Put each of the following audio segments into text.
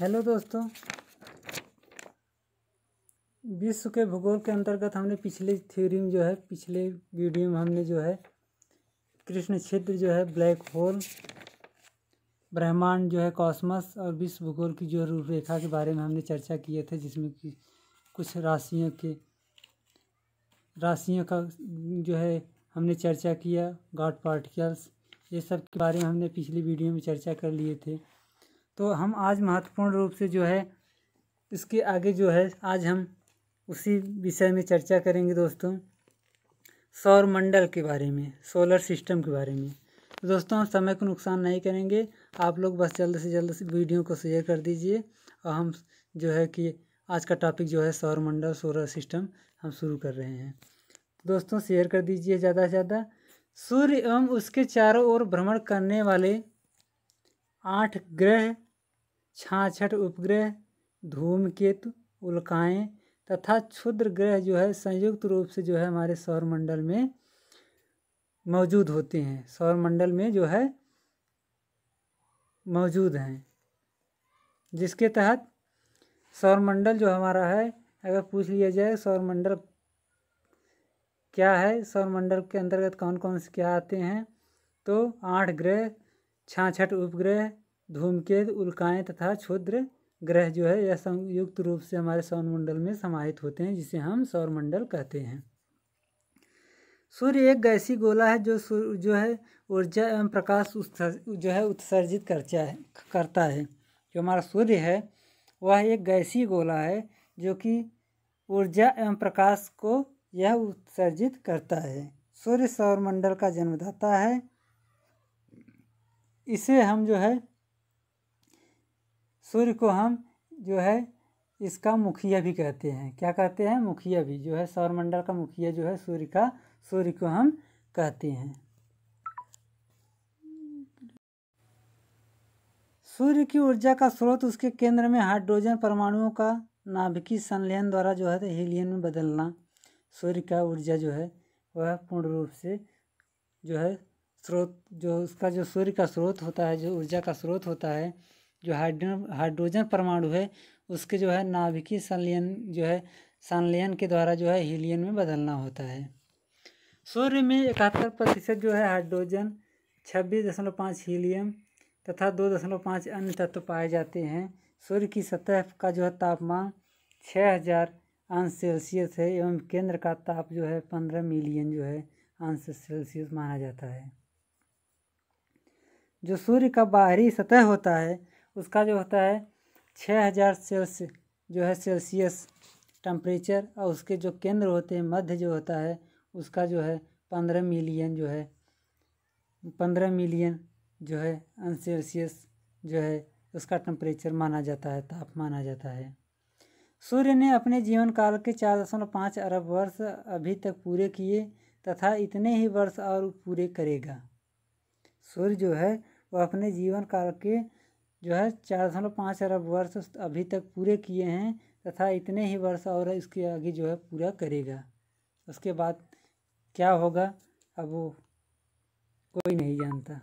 hello दोस्तों विश्व के भूगोल के अंतर्गत हमने पिछले थ्योरी में जो है पिछले वीडियो में हमने जो है कृष्ण क्षेत्र जो है ब्लैक होल ब्रह्मांड जो है कॉस्मस और विश्व भूगोल की जो रूपरेखा के बारे में हमने चर्चा किए थे जिसमें कि कुछ राशियों के राशियों का जो है हमने चर्चा किया गॉड पार्टिकल्स ये सब के बारे में हमने पिछली वीडियो में चर्चा कर लिए थे तो हम आज महत्वपूर्ण रूप से जो है इसके आगे जो है आज हम उसी विषय में चर्चा करेंगे दोस्तों सौर मंडल के बारे में सोलर सिस्टम के बारे में दोस्तों हम समय को नुकसान नहीं करेंगे आप लोग बस जल्द से जल्द से वीडियो को शेयर कर दीजिए और हम जो है कि आज का टॉपिक जो है सौर मंडल सोलर सिस्टम हम शुरू कर रहे हैं दोस्तों शेयर कर दीजिए ज़्यादा से ज़्यादा सूर्य एवं उसके चारों ओर भ्रमण करने वाले आठ ग्रह छाछठ उपग्रह धूमकेतु उल्काएं तथा क्षुद्र ग्रह जो है संयुक्त रूप से जो है हमारे सौरमंडल में मौजूद होते हैं सौरमंडल में जो है मौजूद हैं जिसके तहत सौरमंडल जो हमारा है अगर पूछ लिया जाए सौरमंडल क्या है सौरमंडल के अंतर्गत कौन कौन से क्या आते हैं तो आठ ग्रह छाछठ उपग्रह धूमकेत उल्काएँ तथा क्षुद्र ग्रह जो है यह संयुक्त रूप से हमारे सौरमंडल में समाहित होते हैं जिसे हम सौरमंडल कहते हैं सूर्य एक गैसी गोला है जो जो है ऊर्जा एवं प्रकाश जो है उत्सर्जित करता है करता है जो हमारा सूर्य है वह एक गैसी गोला है जो कि ऊर्जा एवं प्रकाश को यह उत्सर्जित करता है सूर्य सौरमंडल का जन्मदाता है इसे हम जो है सूर्य को हम जो है इसका मुखिया भी कहते हैं क्या कहते हैं मुखिया भी जो है सौरमंडल का मुखिया जो है सूर्य का सूर्य को हम कहते हैं सूर्य की ऊर्जा का स्रोत उसके केंद्र में हाइड्रोजन परमाणुओं का नाभिकीय संलयन द्वारा जो है हीलियन में बदलना सूर्य का ऊर्जा जो है वह पूर्ण रूप से जो है स्रोत जो उसका जो सूर्य का स्रोत होता है जो ऊर्जा का स्रोत होता है जो हाइड्रो हाइड्रोजन परमाणु है उसके जो है नाभिकीय संलयन जो है संलयन के द्वारा जो है हीलियन में बदलना होता है सूर्य में इकहत्तर प्रतिशत जो है हाइड्रोजन छब्बीस दशमलव पाँच हीलियम तथा दो दशमलव पाँच अन्य तत्व पाए जाते हैं सूर्य की सतह का जो है तापमान छः हज़ार अंश सेल्सियस है एवं केंद्र का ताप जो है पंद्रह मिलियन जो है अंश सेल्सियस माना जाता है जो सूर्य का बाहरी सतह होता है उसका जो होता है छः हज़ार सेल्स जो है सेल्सियस टम्परेचर और उसके जो केंद्र होते हैं मध्य जो होता है उसका जो है पंद्रह मिलियन जो है पंद्रह मिलियन जो है अनसेल्सियस सेल्सियस जो है उसका टम्परेचर माना जाता है ताप माना जाता है सूर्य ने अपने जीवन काल के चार दशमलव पाँच अरब वर्ष अभी तक पूरे किए तथा इतने ही वर्ष और पूरे करेगा सूर्य जो है वह अपने जीवन काल के जो है चार दशमलव पाँच अरब वर्ष अभी तक पूरे किए हैं तथा इतने ही वर्ष और इसके आगे जो है पूरा करेगा उसके बाद क्या होगा अब वो कोई नहीं जानता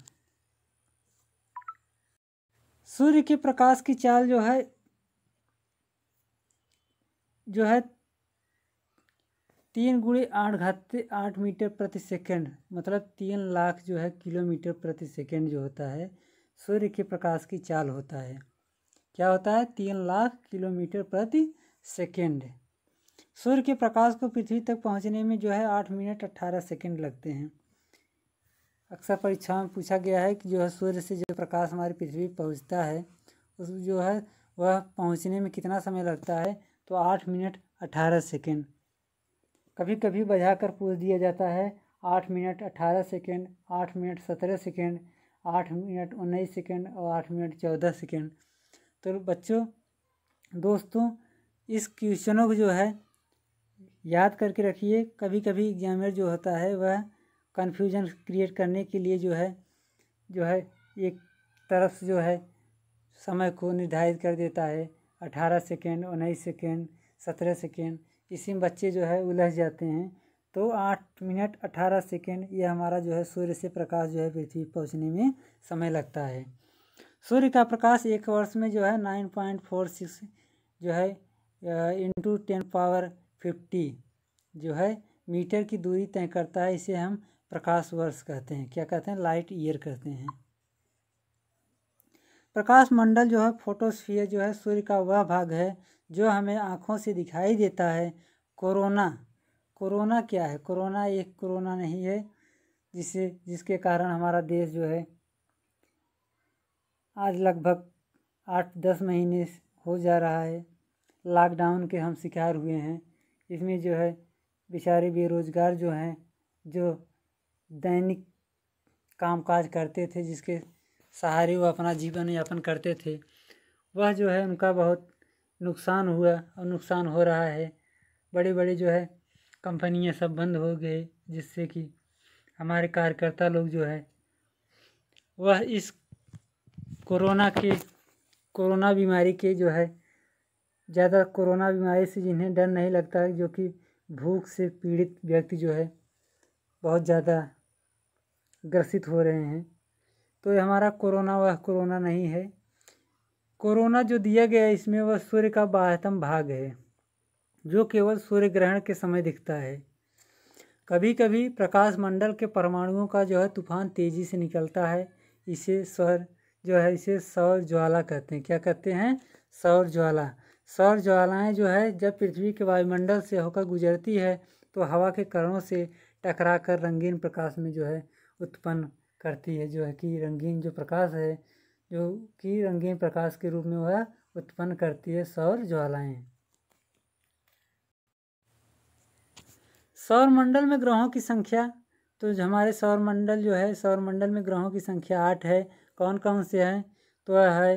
सूर्य के प्रकाश की चाल जो है जो है तीन गुड़ी आठ घात आठ मीटर प्रति सेकंड मतलब तीन लाख जो है किलोमीटर प्रति सेकंड जो होता है सूर्य के प्रकाश की चाल होता है क्या होता है तीन लाख किलोमीटर प्रति सेकेंड सूर्य के प्रकाश को पृथ्वी तक पहुंचने में जो है आठ मिनट अट्ठारह सेकेंड लगते हैं अक्सर परीक्षा में पूछा गया है कि जो है सूर्य से जो प्रकाश हमारी पृथ्वी पहुंचता है उस जो है वह पहुंचने में कितना समय लगता है तो आठ मिनट अट्ठारह सेकेंड कभी कभी बजा कर पूछ दिया जाता है आठ मिनट अट्ठारह सेकेंड आठ मिनट सत्रह सेकेंड आठ मिनट उन्नीस सेकेंड और आठ मिनट चौदह सेकेंड तो बच्चों दोस्तों इस क्वेश्चनों को जो है याद करके रखिए कभी कभी एग्जामिनर जो होता है वह कन्फ्यूजन क्रिएट करने के लिए जो है जो है एक तरफ से जो है समय को निर्धारित कर देता है अठारह सेकेंड उन्नीस सेकेंड सत्रह सेकेंड इसी में बच्चे जो है उलझ जाते हैं तो आठ मिनट अठारह सेकेंड ये हमारा जो है सूर्य से प्रकाश जो है पृथ्वी पहुँचने में समय लगता है सूर्य का प्रकाश एक वर्ष में जो है नाइन पॉइंट फोर सिक्स जो है इंटू टेन पावर फिफ्टी जो है मीटर की दूरी तय करता है इसे हम प्रकाश वर्ष कहते हैं क्या कहते हैं लाइट ईयर कहते हैं प्रकाश मंडल जो है फोटोस्फीयर जो है सूर्य का वह भाग है जो हमें आँखों से दिखाई देता है कोरोना कोरोना क्या है कोरोना एक कोरोना नहीं है जिसे जिसके कारण हमारा देश जो है आज लगभग आठ दस महीने हो जा रहा है लॉकडाउन के हम शिकार हुए हैं इसमें जो है बेचारे बेरोज़गार जो हैं जो दैनिक कामकाज करते थे जिसके सहारे वो अपना जीवन यापन करते थे वह जो है उनका बहुत नुकसान हुआ और नुकसान हो रहा है बड़े बड़े जो है कंपनियां सब बंद हो गए जिससे कि हमारे कार्यकर्ता लोग जो है वह इस कोरोना के कोरोना बीमारी के जो है ज़्यादा कोरोना बीमारी से जिन्हें डर नहीं लगता है जो कि भूख से पीड़ित व्यक्ति जो है बहुत ज़्यादा ग्रसित हो रहे हैं तो ये हमारा कोरोना वह कोरोना नहीं है कोरोना जो दिया गया इसमें वह सूर्य का बाहतम भाग है जो केवल सूर्य ग्रहण के समय दिखता है कभी कभी प्रकाश मंडल के परमाणुओं का जो है तूफान तेज़ी से निकलता है इसे स्वर जो है इसे सौर ज्वाला कहते हैं क्या कहते हैं सौर ज्वाला सौर ज्वालाएँ जो है जब पृथ्वी के वायुमंडल से होकर गुजरती है तो हवा के कणों से टकरा कर रंगीन प्रकाश में जो है उत्पन्न करती है जो है कि रंगीन जो प्रकाश है जो कि रंगीन प्रकाश के रूप में वह उत्पन्न करती है सौर ज्वालाएँ सौरमंडल में ग्रहों की संख्या तो हमारे सौरमंडल जो है सौरमंडल में ग्रहों की संख्या आठ है कौन कौन से हैं तो है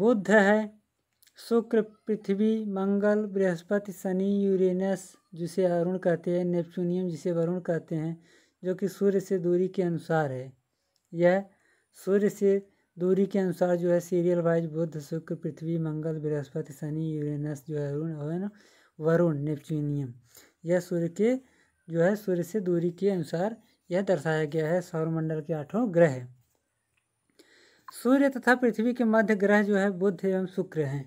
बुध है शुक्र पृथ्वी मंगल बृहस्पति शनि यूरेनस जिसे अरुण कहते हैं नेपचूनियम जिसे वरुण कहते हैं जो कि सूर्य से दूरी के अनुसार है यह सूर्य से दूरी के अनुसार जो है सीरियल वाइज बुध शुक्र पृथ्वी मंगल बृहस्पति शनि यूरेनस जो है अरुण है ना वरुण नेपचूनियम यह सूर्य के जो है सूर्य से दूरी के अनुसार यह दर्शाया गया है सौरमंडल के आठों ग्रह सूर्य तथा पृथ्वी के मध्य ग्रह जो है बुध एवं शुक्र हैं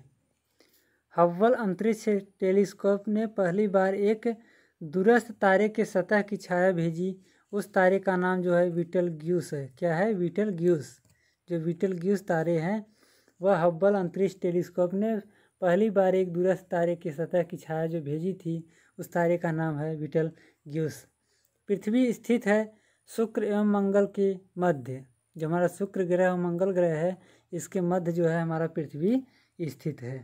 हव्वल अंतरिक्ष टेलीस्कोप ने पहली बार एक दूरस्थ तारे के सतह की छाया भेजी उस तारे का नाम जो है विटल ग्यूस है क्या है विटल ग्यूस जो विटल ग्यूस तारे हैं वह हब्बल अंतरिक्ष टेलीस्कोप ने पहली बार एक दूरस्थ तारे की सतह की छाया जो भेजी थी उस तारे का नाम है विटल ग्यूस पृथ्वी स्थित है शुक्र एवं मंगल के मध्य जो हमारा शुक्र ग्रह और मंगल ग्रह है इसके मध्य जो है हमारा पृथ्वी स्थित है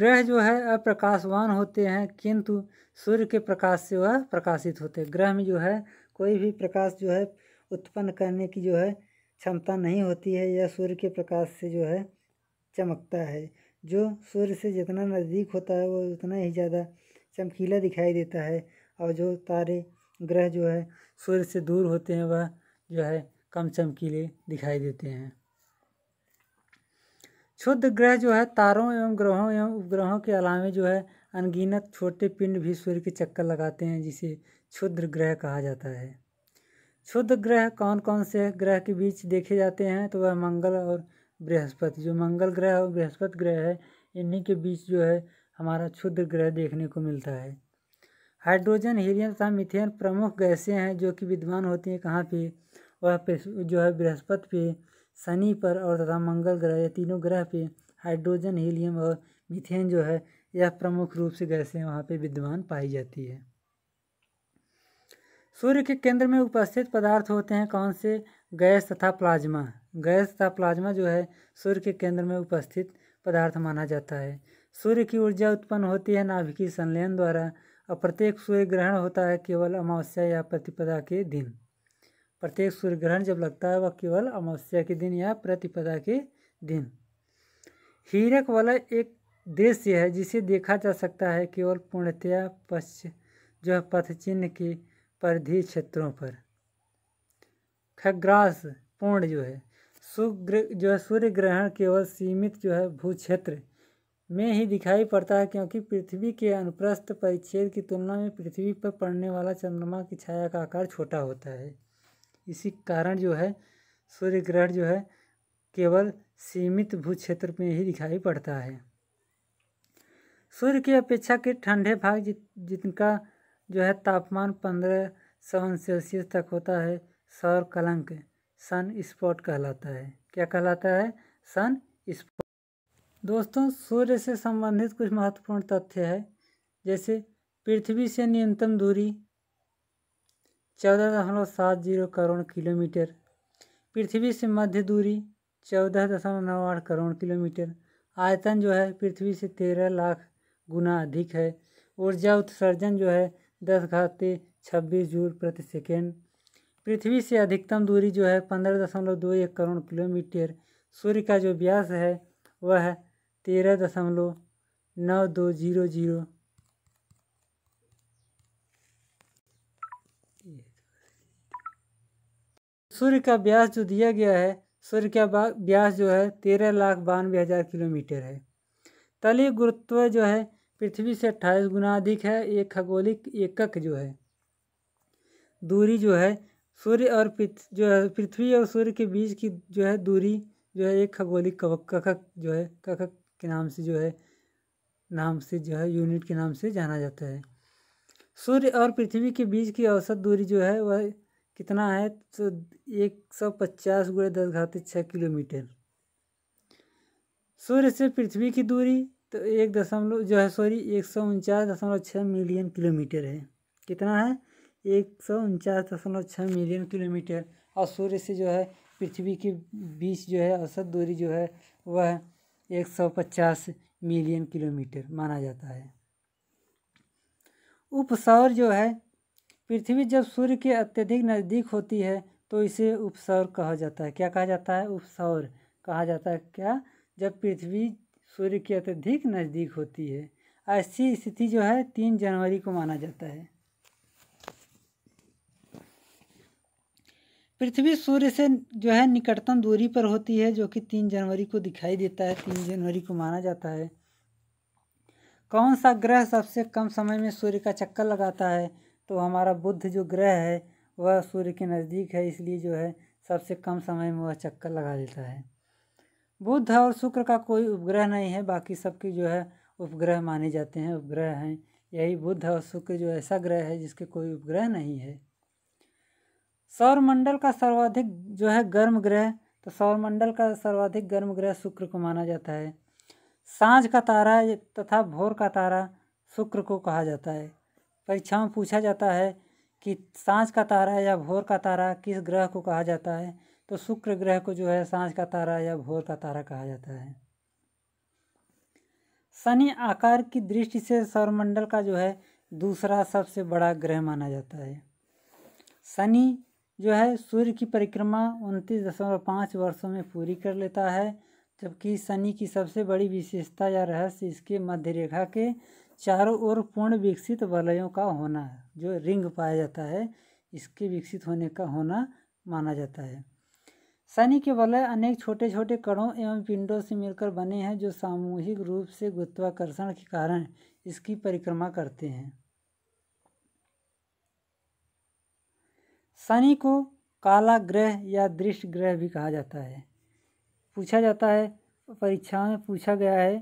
ग्रह जो है अप्रकाशवान होते हैं किंतु सूर्य के प्रकाश से वह प्रकाशित होते हैं ग्रह में जो है कोई भी प्रकाश जो है उत्पन्न करने की जो है क्षमता नहीं होती है यह सूर्य के प्रकाश से जो है चमकता है जो सूर्य से जितना नज़दीक होता है वो उतना ही ज़्यादा चमकीला दिखाई देता है और जो तारे ग्रह जो है सूर्य से दूर होते हैं वह जो है कम चमकीले दिखाई देते हैं क्षुद्र ग्रह जो है तारों एवं ग्रहों एवं उपग्रहों के अलावे जो है अनगिनत छोटे पिंड भी सूर्य के चक्कर लगाते हैं जिसे क्षुद्र ग्रह कहा जाता है क्षुद्र ग्रह कौन कौन से ग्रह के बीच देखे जाते हैं तो वह मंगल और बृहस्पति जो मंगल ग्रह और बृहस्पति ग्रह है इन्हीं के बीच जो है हमारा क्षुद्र ग्रह देखने को मिलता है हाइड्रोजन हीलियम तथा मिथेन प्रमुख गैसें हैं जो कि विद्वान होती हैं कहाँ पे वह जो है बृहस्पति पे शनि पर और तथा मंगल ग्रह या तीनों ग्रह पे हाइड्रोजन हीलियम और मिथेन जो है यह प्रमुख रूप से गैसें वहाँ पे विद्वान पाई जाती है सूर्य के केंद्र में उपस्थित पदार्थ होते हैं कौन से गैस तथा प्लाज्मा गैस तथा प्लाज्मा जो है सूर्य के केंद्र में उपस्थित पदार्थ माना जाता है सूर्य की ऊर्जा उत्पन्न होती है नाभिकीय संलयन द्वारा और प्रत्येक सूर्य ग्रहण होता है केवल अमावस्या या प्रतिपदा के दिन प्रत्येक सूर्य ग्रहण जब लगता है वह केवल अमावस्या के दिन या प्रतिपदा के दिन हीरक वाला एक दृश्य है जिसे देखा जा सकता है केवल पूर्णतया पश्च जो है पथ चिन्ह के परिधि क्षेत्रों पर खग्रास पूर्ण जो है सुग्र जो है सूर्य ग्रहण केवल सीमित जो है भू क्षेत्र में ही दिखाई पड़ता है क्योंकि पृथ्वी के अनुप्रस्थ परिच्छेद की तुलना में पृथ्वी पर पड़ने वाला चंद्रमा की छाया का आकार छोटा होता है इसी कारण जो है सूर्य ग्रहण जो है केवल सीमित भू क्षेत्र में ही दिखाई पड़ता है सूर्य की अपेक्षा के ठंडे भाग जित जिनका जो है तापमान पंद्रह सवन सेल्सियस तक होता है सौर कलंक सन स्पॉट कहलाता है क्या कहलाता है सन स्पॉट दोस्तों सूर्य से संबंधित कुछ महत्वपूर्ण तथ्य है जैसे पृथ्वी से न्यूनतम दूरी चौदह दशमलव सात जीरो करोड़ किलोमीटर पृथ्वी से मध्य दूरी चौदह दशमलव नौ आठ करोड़ किलोमीटर आयतन जो है पृथ्वी से तेरह लाख गुना अधिक है ऊर्जा उत्सर्जन जो है दस घाते छब्बीस जूल प्रति सेकेंड पृथ्वी से अधिकतम दूरी जो है पंद्रह दशमलव दो एक करोड़ किलोमीटर सूर्य का जो व्यास है वह तेरह दशमलव नौ दो जीरो जीरो सूर्य का व्यास जो दिया गया है सूर्य का व्यास जो है तेरह लाख बानवे हज़ार किलोमीटर है तलीय गुरुत्व जो है पृथ्वी से अट्ठाईस गुना अधिक है एक खगोलिक एकक जो है दूरी जो है सूर्य और जो है पृथ्वी और सूर्य के बीच की जो है दूरी जो है एक खगोलिक कवक कखक जो है कखक के नाम से जो है नाम से जो है यूनिट के नाम से जाना जाता है सूर्य और पृथ्वी के बीच की औसत दूरी जो है वह कितना है तो एक सौ पचास गुड़े दस घाते छः किलोमीटर सूर्य से पृथ्वी की दूरी तो एक दशमलव जो है सॉरी एक सौ उनचास दशमलव छः मिलियन किलोमीटर है कितना है एक सौ उनचास दशमलव छः मिलियन किलोमीटर और सूर्य से जो है पृथ्वी के बीच जो है औसत दूरी जो है वह एक सौ पचास मिलियन किलोमीटर माना जाता है उपसौर जो है पृथ्वी जब सूर्य के अत्यधिक नज़दीक होती है तो इसे उपसौर कहा जाता है क्या कहा जाता है उपसौर कहा जाता है क्या जब पृथ्वी सूर्य के अत्यधिक नज़दीक होती है ऐसी स्थिति जो है तीन जनवरी को माना जाता है पृथ्वी सूर्य से जो है निकटतम दूरी पर होती है जो कि तीन जनवरी को दिखाई देता है तीन जनवरी को माना जाता है कौन सा ग्रह सबसे कम समय में सूर्य का चक्कर लगाता है तो हमारा बुध जो ग्रह है वह सूर्य के नज़दीक है इसलिए जो है सबसे कम समय में वह चक्कर लगा देता है बुध और शुक्र का कोई उपग्रह नहीं है बाकी सबके जो है उपग्रह माने जाते हैं उपग्रह हैं यही बुध और शुक्र जो ऐसा ग्रह है जिसके कोई उपग्रह नहीं है सौरमंडल का सर्वाधिक जो है गर्म ग्रह तो सौरमंडल का सर्वाधिक गर्म ग्रह शुक्र को माना जाता है सांझ का तारा तथा भोर का तारा शुक्र को कहा जाता है परीक्षा में पूछा जाता है कि सांझ का तारा या भोर का तारा किस ग्रह को कहा जाता है तो शुक्र ग्रह को जो है सांझ का तारा या भोर का तारा कहा जाता है शनि आकार की दृष्टि से सौरमंडल का जो है दूसरा सबसे बड़ा ग्रह माना जाता है शनि जो है सूर्य की परिक्रमा उनतीस दशमलव पाँच वर्षों में पूरी कर लेता है जबकि शनि की सबसे बड़ी विशेषता या रहस्य इसके मध्य रेखा के चारों ओर पूर्ण विकसित वलयों का होना है जो रिंग पाया जाता है इसके विकसित होने का होना माना जाता है शनि के वलय अनेक छोटे छोटे कणों एवं पिंडों से मिलकर बने हैं जो सामूहिक रूप से गुरुत्वाकर्षण के कारण इसकी परिक्रमा करते हैं शनि को काला ग्रह या दृष्ट ग्रह भी कहा जाता है पूछा जाता है परीक्षा में पूछा गया है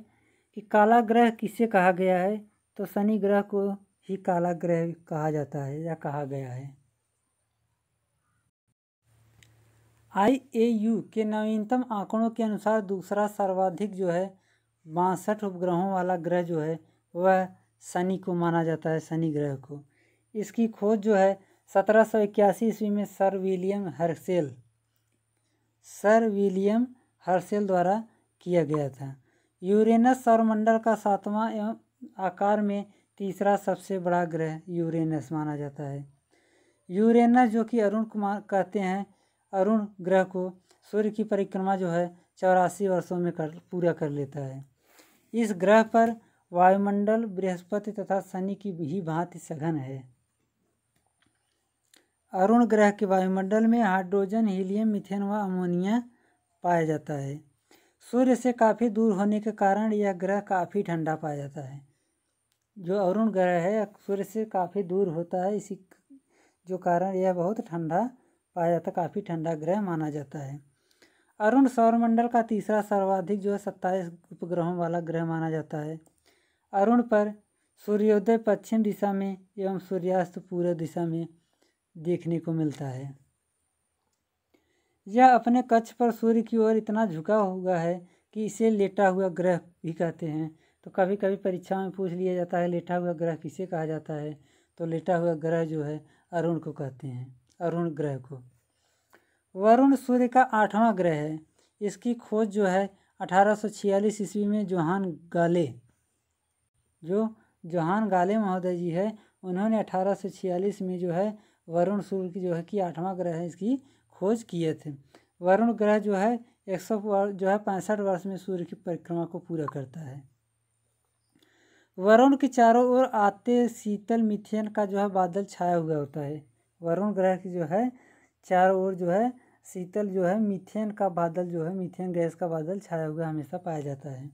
कि काला ग्रह किसे कहा गया है तो शनि ग्रह को ही काला ग्रह कहा जाता है या कहा गया है आई ए यू के नवीनतम आंकड़ों के अनुसार दूसरा सर्वाधिक जो है बासठ उपग्रहों वाला ग्रह जो है वह शनि को माना जाता है शनि ग्रह को इसकी खोज जो है सत्रह सौ इक्यासी ईस्वी में sir William Herschel sir William Herschel द्वारा किया गया था यूरेनस सौरमंडल का सातवां एवं आकार में तीसरा सबसे बड़ा ग्रह यूरेनस माना जाता है यूरेनस जो कि अरुण कुमार कहते हैं अरुण ग्रह को सूर्य की परिक्रमा जो है चौरासी वर्षों में कर पूरा कर लेता है इस ग्रह पर वायुमंडल बृहस्पति तथा शनि की ही भांति सघन है अरुण ग्रह के वायुमंडल में हाइड्रोजन हीलियम मिथेन व अमोनिया पाया जाता है सूर्य से काफ़ी दूर होने के कारण यह ग्रह काफ़ी ठंडा पाया जाता है जो अरुण ग्रह है सूर्य से काफ़ी दूर होता है इसी जो कारण यह बहुत ठंडा पाया जाता है काफ़ी ठंडा ग्रह माना जाता है अरुण सौरमंडल का तीसरा सर्वाधिक जो है सत्ताईस उपग्रहों वाला ग्रह माना जाता है अरुण पर सूर्योदय पश्चिम दिशा में एवं सूर्यास्त पूर्व दिशा में देखने को मिलता है यह अपने कक्ष पर सूर्य की ओर इतना झुका हुआ है कि इसे लेटा हुआ ग्रह भी कहते हैं तो कभी कभी परीक्षा में पूछ लिया जाता है लेटा हुआ ग्रह किसे कहा जाता है तो लेटा हुआ ग्रह जो है अरुण को कहते हैं अरुण ग्रह को वरुण सूर्य का आठवां ग्रह है इसकी खोज जो है अठारह ईस्वी में जोहान गाले जो जोहान गाले महोदय जी है उन्होंने अठारह में जो है वरुण सूर्य जो है कि आठवां ग्रह है इसकी खोज किए थे वरुण ग्रह जो है एक सौ जो है पैंसठ वर्ष में सूर्य की परिक्रमा को पूरा करता है वरुण के चारों ओर आते शीतल मिथेन का जो है बादल छाया हुआ होता है वरुण ग्रह की जो है चारों ओर जो है शीतल जो है मिथेन का बादल जो है मिथेन गैस का बादल छाया हुआ हमेशा पाया जाता है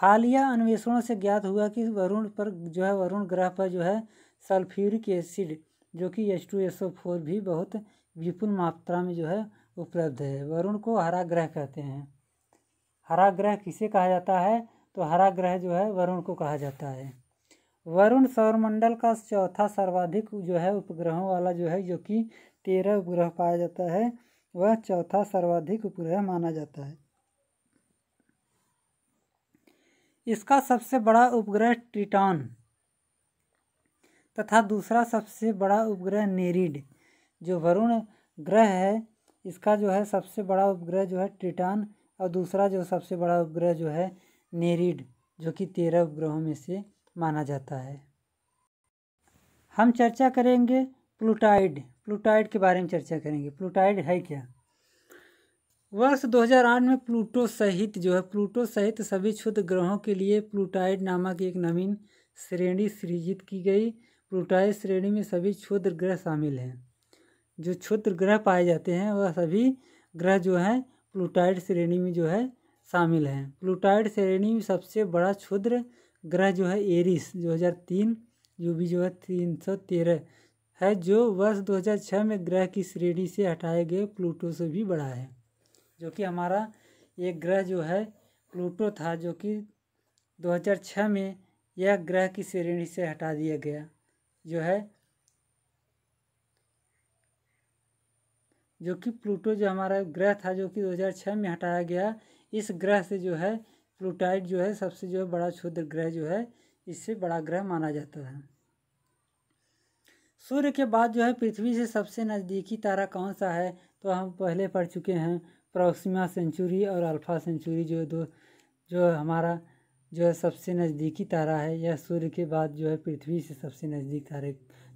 हालिया अन्वेषणों से ज्ञात हुआ कि वरुण पर जो है वरुण ग्रह पर जो है सल्फ्यूरिक एसिड जो कि H two S O four भी बहुत विपुल मात्रा में जो है उपलब्ध है वरुण को हरा ग्रह कहते हैं हरा ग्रह किसे कहा जाता है तो हरा ग्रह जो है वरुण को कहा जाता है वरुण सौरमंडल का चौथा सर्वाधिक जो है उपग्रहों वाला जो है जो कि तेरह उपग्रह पाया जाता है वह चौथा सर्वाधिक उपग्रह माना जाता है इसका सबसे बड़ा उपग्रह ट्रिटॉन तथा दूसरा सबसे बड़ा उपग्रह नेरिड जो वरुण ग्रह है इसका जो है सबसे बड़ा उपग्रह जो है ट्रिटान और दूसरा जो सबसे बड़ा उपग्रह जो है नेरिड जो कि तेरह उपग्रहों में से माना जाता है हम चर्चा करेंगे प्लूटाइड प्लूटाइड के बारे में चर्चा करेंगे प्लूटाइड है क्या वर्ष 2008 में प्लूटो सहित जो है प्लूटो सहित सभी क्षुद्र ग्रहों के लिए प्लूटाइड नामक एक नवीन श्रेणी सृजित की गई प्रोटाई श्रेणी में सभी क्षुद्र ग्रह शामिल हैं जो क्षुद्र ग्रह पाए जाते हैं वह सभी ग्रह जो हैं प्लूटाइड श्रेणी में जो है शामिल हैं प्लूटाइड श्रेणी में सबसे बड़ा क्षुद्र ग्रह जो है एरिस 2003 जो भी जो है तीन सौ तेरह है जो वर्ष 2006 में ग्रह की श्रेणी से हटाए गए प्लूटो से भी बड़ा है जो कि हमारा एक ग्रह जो है प्लूटो था जो कि 2006 में यह ग्रह की श्रेणी से हटा दिया गया जो है जो कि प्लूटो जो हमारा ग्रह था जो कि 2006 में हटाया गया इस ग्रह से जो है प्लूटाइड जो है सबसे जो है बड़ा क्षुद्र ग्रह जो है इससे बड़ा ग्रह माना जाता है सूर्य के बाद जो है पृथ्वी से सबसे नज़दीकी तारा कौन सा है तो हम पहले पढ़ चुके हैं प्रोक्सीमा सेंचुरी और अल्फा सेंचुरी जो दो जो हमारा जो है सबसे नज़दीकी तारा है यह सूर्य के बाद जो है पृथ्वी से सबसे नज़दीक तारे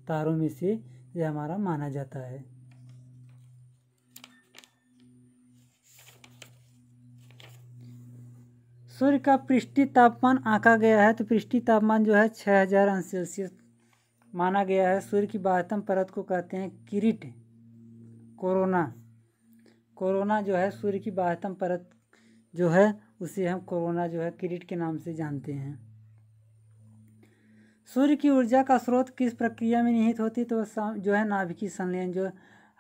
तारों में से यह हमारा माना जाता है सूर्य का पृष्ठीय तापमान आंका गया है तो पृष्ठीय तापमान जो है छः हजार अंश सेल्सियस माना गया है सूर्य की बाहतम परत को कहते हैं किरीट कोरोना कोरोना जो है सूर्य की बाहतम परत जो है उसे हम कोरोना जो है किरीट के नाम से जानते हैं सूर्य की ऊर्जा का स्रोत किस प्रक्रिया में निहित होती तो जो है नाभिकी संलयन जो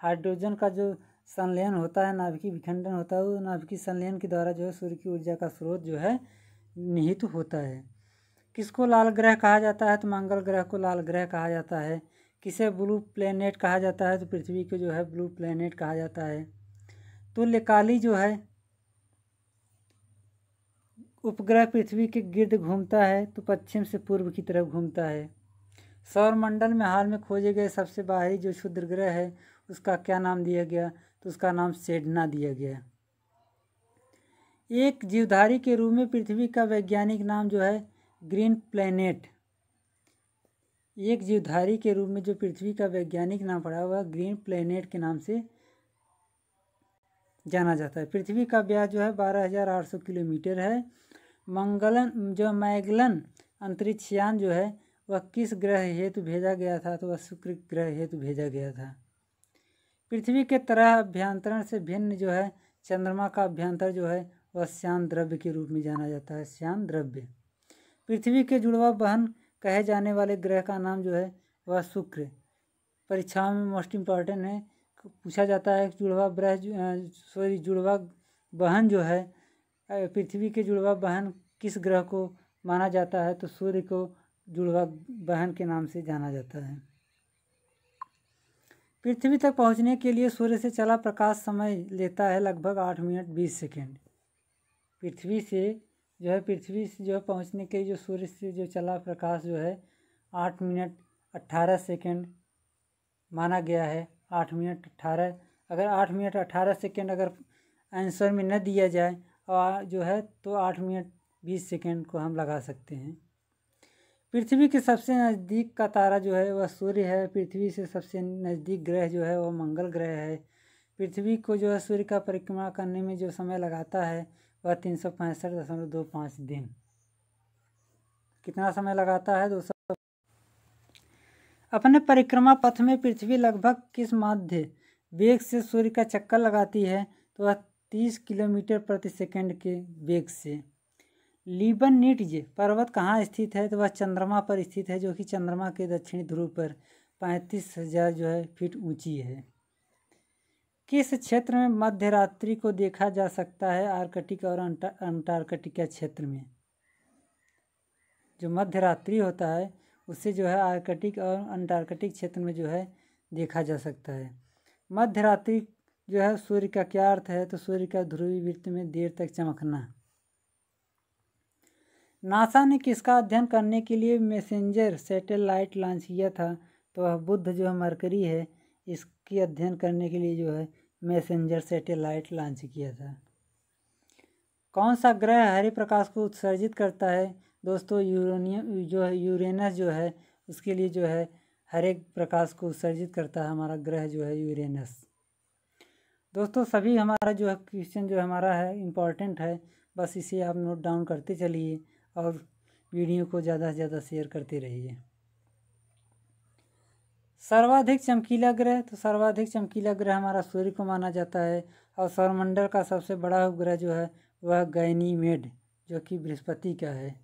हाइड्रोजन का जो संलयन होता है नाभिकी विखंडन होता है वो नाभिकीय संलयन के द्वारा जो है सूर्य की ऊर्जा का स्रोत जो है निहित होता है किसको लाल ग्रह कहा जाता है तो मंगल ग्रह को लाल ग्रह कहा जाता है किसे ब्लू प्लेनेट कहा जाता है तो पृथ्वी को जो है ब्लू प्लेनेट कहा जाता है तुल्यकाली जो है उपग्रह पृथ्वी के गिर्द घूमता है तो पश्चिम से पूर्व की तरफ घूमता है सौरमंडल में हाल में खोजे गए सबसे बाहरी जो क्षुद्र ग्रह है उसका क्या नाम दिया गया तो उसका नाम सेडना दिया गया एक जीवधारी के रूप में पृथ्वी का वैज्ञानिक नाम जो है ग्रीन प्लेनेट एक जीवधारी के रूप में जो पृथ्वी का वैज्ञानिक नाम पड़ा हुआ ग्रीन प्लेनेट के नाम से जाना जाता है पृथ्वी का ब्याज जो है बारह हज़ार आठ सौ किलोमीटर है मंगलन जो मैगलन अंतरिक्ष यान जो है वह किस ग्रह हेतु भेजा गया था तो वह शुक्र ग्रह हेतु भेजा गया था पृथ्वी के तरह अभ्यंतरण से भिन्न जो है चंद्रमा का अभ्यंतर जो है वह श्याम द्रव्य के रूप में जाना जाता है श्याम द्रव्य पृथ्वी के जुड़वा बहन कहे जाने वाले ग्रह का नाम जो है वह शुक्र परीक्षाओं में मोस्ट इम्पॉर्टेंट है पूछा जाता है जुड़वा ग्रह सॉरी जुड़वा बहन जो है पृथ्वी के जुड़वा बहन किस ग्रह को माना जाता है तो सूर्य को जुड़वा बहन के नाम से जाना जाता है पृथ्वी तक पहुंचने के लिए सूर्य से चला प्रकाश समय लेता है लगभग आठ मिनट बीस सेकेंड पृथ्वी से जो है पृथ्वी से जो है पहुँचने के लिए जो सूर्य से जो चला प्रकाश जो है आठ मिनट अट्ठारह सेकेंड माना गया है आठ मिनट अट्ठारह अगर आठ मिनट अट्ठारह सेकेंड अगर आंसर में न दिया जाए जो है तो आठ मिनट बीस सेकेंड को हम लगा सकते हैं पृथ्वी के सबसे नज़दीक का तारा जो है वह सूर्य है पृथ्वी से सबसे नज़दीक ग्रह जो है वह मंगल ग्रह है पृथ्वी को जो है सूर्य का परिक्रमा करने में जो समय लगाता है वह तीन सौ पैंसठ दशमलव दो पाँच दिन कितना समय लगाता है दो सौ अपने परिक्रमा पथ में पृथ्वी लगभग किस माध्य वेग से सूर्य का चक्कर लगाती है तो वह तीस किलोमीटर प्रति सेकंड के वेग से लीबन नीटज पर्वत कहाँ स्थित है तो वह चंद्रमा पर स्थित है जो कि चंद्रमा के दक्षिणी ध्रुव पर पैंतीस हजार जो है फीट ऊंची है किस क्षेत्र में मध्य रात्रि को देखा जा सकता है आर्कटिक और अंटार्कटिका क्षेत्र में जो मध्य रात्रि होता है उसे जो है आर्कटिक और अंटार्कटिक क्षेत्र में जो है देखा जा सकता है मध्य रात्रि जो है सूर्य का क्या अर्थ है तो सूर्य का ध्रुवी वृत्त में देर तक चमकना नासा ने किसका अध्ययन करने के लिए मैसेंजर सैटेलाइट लॉन्च किया था तो वह बुद्ध जो है मरकरी है इसकी अध्ययन करने के लिए जो है मैसेंजर सैटेलाइट लॉन्च किया था कौन सा ग्रह हरे प्रकाश को उत्सर्जित करता है दोस्तों यूरेनियम जो है यूरेनस जो है उसके लिए जो है हरे प्रकाश को उत्सर्जित करता है हमारा ग्रह जो है यूरेनस दोस्तों सभी हमारा जो है क्वेश्चन जो हमारा है इम्पॉर्टेंट है बस इसे आप नोट डाउन करते चलिए और वीडियो को ज़्यादा से ज़्यादा शेयर करते रहिए सर्वाधिक चमकीला ग्रह तो सर्वाधिक चमकीला ग्रह हमारा सूर्य को माना जाता है और सौरमंडल का सबसे बड़ा उपग्रह जो है वह गैनीमेड जो कि बृहस्पति का है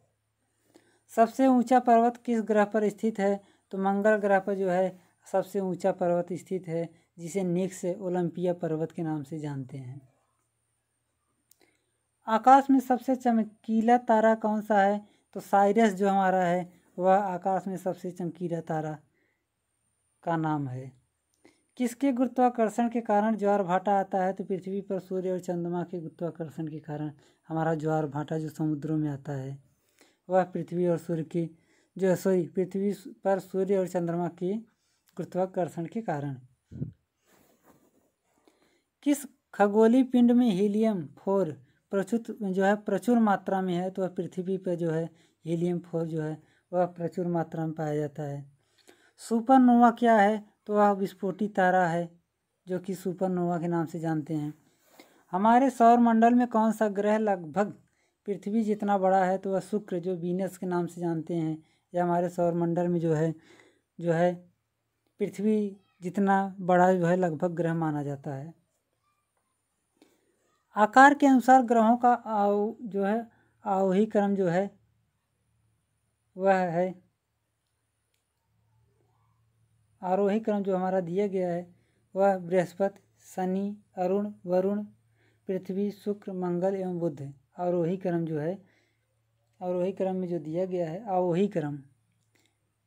सबसे ऊंचा पर्वत किस ग्रह पर स्थित है तो मंगल ग्रह पर जो है सबसे ऊंचा पर्वत स्थित है जिसे नेक्स ओलंपिया पर्वत के नाम से जानते हैं आकाश में सबसे चमकीला तारा कौन सा है तो साइरस जो हमारा है वह आकाश में सबसे चमकीला तारा का नाम है किसके गुरुत्वाकर्षण के कारण ज्वार भाटा आता है तो पृथ्वी पर सूर्य और चंद्रमा के गुरुत्वाकर्षण के कारण हमारा ज्वार भाटा जो समुद्रों में आता है वह पृथ्वी और सूर्य के जो सॉरी पृथ्वी पर सूर्य और चंद्रमा के गुरुत्वाकर्षण के कारण किस खगोली पिंड में हीलियम फोर प्रचुत जो है प्रचुर मात्रा में है तो वह पृथ्वी पर जो है हीलियम फोर जो है वह प्रचुर मात्रा में पाया जाता है सुपरनोवा क्या है तो वह विस्फोटी तारा है जो कि सुपरनोवा के नाम से जानते हैं हमारे सौर मंडल में कौन सा ग्रह लगभग पृथ्वी जितना बड़ा है तो वह शुक्र जो वीनस के नाम से जानते हैं या हमारे सौर मंडल में जो है जो है पृथ्वी जितना बड़ा जो है लगभग ग्रह माना जाता है आकार के अनुसार ग्रहों का आव जो है आवही क्रम जो है वह है आरोही क्रम जो हमारा दिया गया है वह बृहस्पति शनि अरुण वरुण पृथ्वी शुक्र मंगल एवं बुध आरोही क्रम जो है आरोही क्रम में जो दिया गया है आरोही क्रम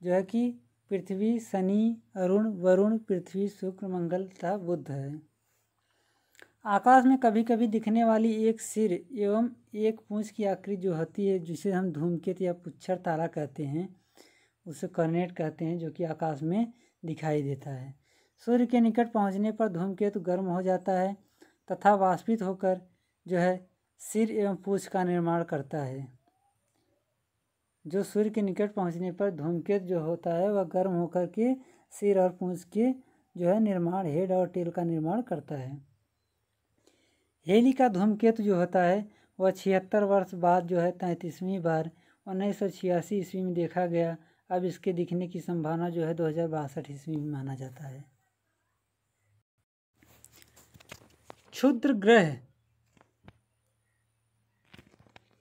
जो है कि पृथ्वी शनि अरुण वरुण पृथ्वी शुक्र मंगल तथा बुध है आकाश में कभी कभी दिखने वाली एक सिर एवं एक पूंछ की आकृति जो होती है जिसे हम धूमकेत या पुच्छर तारा कहते हैं उसे कर्नेट कहते हैं जो कि आकाश में दिखाई देता है सूर्य के निकट पहुंचने पर धूमकेतु गर्म हो जाता है तथा वाष्पित होकर जो है सिर एवं पूछ का निर्माण करता है जो सूर्य के निकट पहुंचने पर धूमकेतु जो होता है वह गर्म होकर के सिर और पूंछ के जो है निर्माण हेड और टेल का निर्माण करता है हेली का धूमकेतु जो होता है वह छिहत्तर वर्ष बाद जो है तैंतीसवीं बार उन्नीस सौ छियासी ईस्वी में देखा गया अब इसके दिखने की संभावना जो है दो हज़ार बासठ ईस्वी में माना जाता है क्षुद्र ग्रह